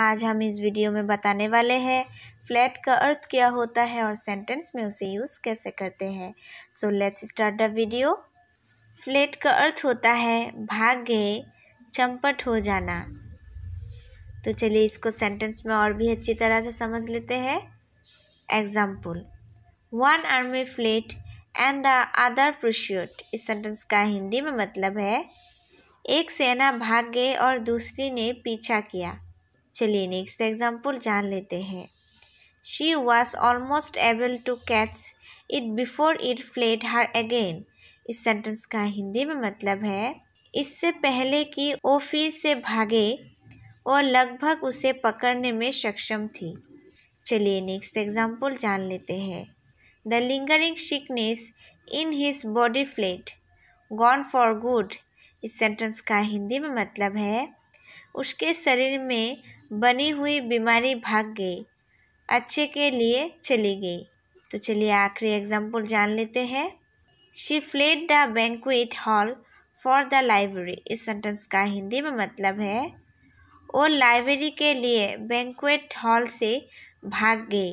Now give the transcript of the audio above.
आज हम इस वीडियो में बताने वाले हैं फ्लैट का अर्थ क्या होता है और सेंटेंस में उसे यूज़ कैसे करते हैं so let's start the video fled का अर्थ होता है भाग गए चंपट हो जाना तो चलिए इसको सेंटेंस में और भी अच्छी तरह से समझ लेते हैं example one army fled and the other pursued इस सेंटेंस का हिंदी में मतलब है एक सेना भाग गए और दूसरी ने पीछा किया चलिए नेक्स्ट एग्जाम्पल जान लेते हैं she was almost able to catch it before it fled her again इस सेंटेंस का हिंदी में मतलब है इससे पहले कि वो फिर से भागे और लगभग उसे पकड़ने में सक्षम थी चलिए नेक्स्ट एग्जाम्पल जान लेते हैं the lingering sickness in his body fled gone for good इस सेंटेंस का हिंदी में मतलब है उसके शरीर में बनी हुई बीमारी भाग गई अच्छे के लिए चली गई तो चलिए आखिरी एग्जाम्पल जान लेते हैं she flat the banquet hall for the library इस सेंटेंस का हिंदी में मतलब है वो लाइब्रेरी के लिए बैंकुट हॉल से भाग गई